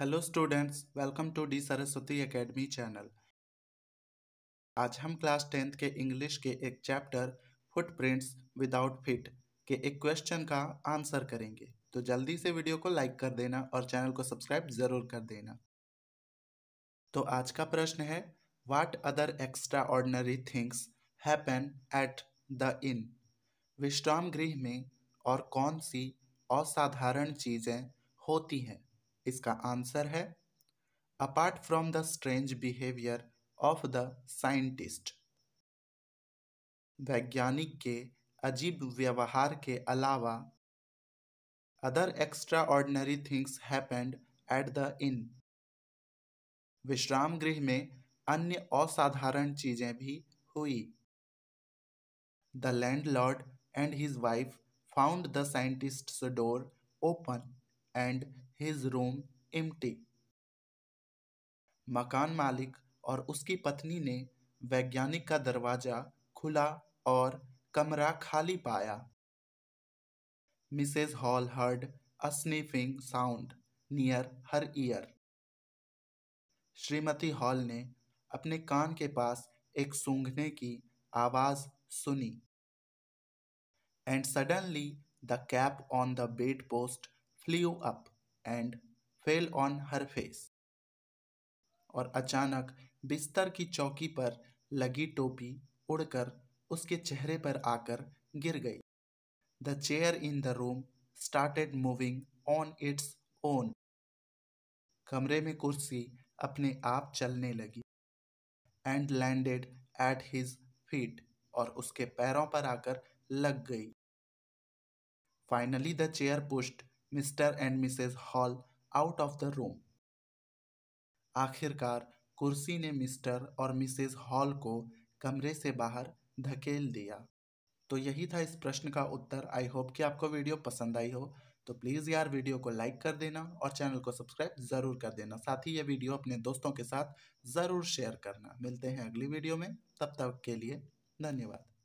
hello students welcome to the Saraswati academy channel आज हम class tenth के इंग्लिश के एक चैप्टर फुटप्रिंट्स विदाउट फिट के एक क्वेश्चन का आंसर करेंगे तो जल्दी से वीडियो को लाइक कर देना और चैनल को सब्सक्राइब ज़रूर कर देना तो आज का प्रश्न है what other extraordinary things happen at the inn विश्राम गृह में और कौन सी असाधारण चीज़ें होती हैं इसका आंसर है apart from the strange behaviour of the scientist वैज्ञानिक के अजीब व्यवहार के अलावा other extraordinary things happened at the inn विश्राम गृह में अन्य असाधारण चीजें भी हुई the landlord and his wife found the scientist door open and his room empty मकान मालिक और उसकी पत्नी ने वैज्ञानिक का दरवाजा खुला और कमरा खाली पाया Mrs Hall heard a sniffing sound near her ear श्रीमती हॉल ने अपने कान के पास एक सूंघने की आवाज सुनी and suddenly the cap on the bed post flew up and fell on her face और अचानक बिस्तर की चौकी पर लगी टोपी उड़कर उसके चेहरे पर आकर गिर गई the chair in the room started moving on its own कमरे में कुर्सी अपने आप चलने लगी and landed at his feet और उसके पैरों पर आकर लग गई finally the chair pushed mister and Mrs Hall out of the room आखिरकार कुर्सी ने मिस्टर और मिसेस हॉल को कमरे से बाहर धकेल दिया तो यही था इस प्रश्न का उत्तर आई होप कि आपको वीडियो पसंद आई हो तो प्लीज़ यार वीडियो को लाइक कर देना और चैनल को सब्सक्राइब ज़रूर कर देना साथ ही ये वीडियो अपने दोस्तों के साथ ज़रूर शेयर करना मिलते हैं अगली वीडियो में तब तक के लिए धन्यवाद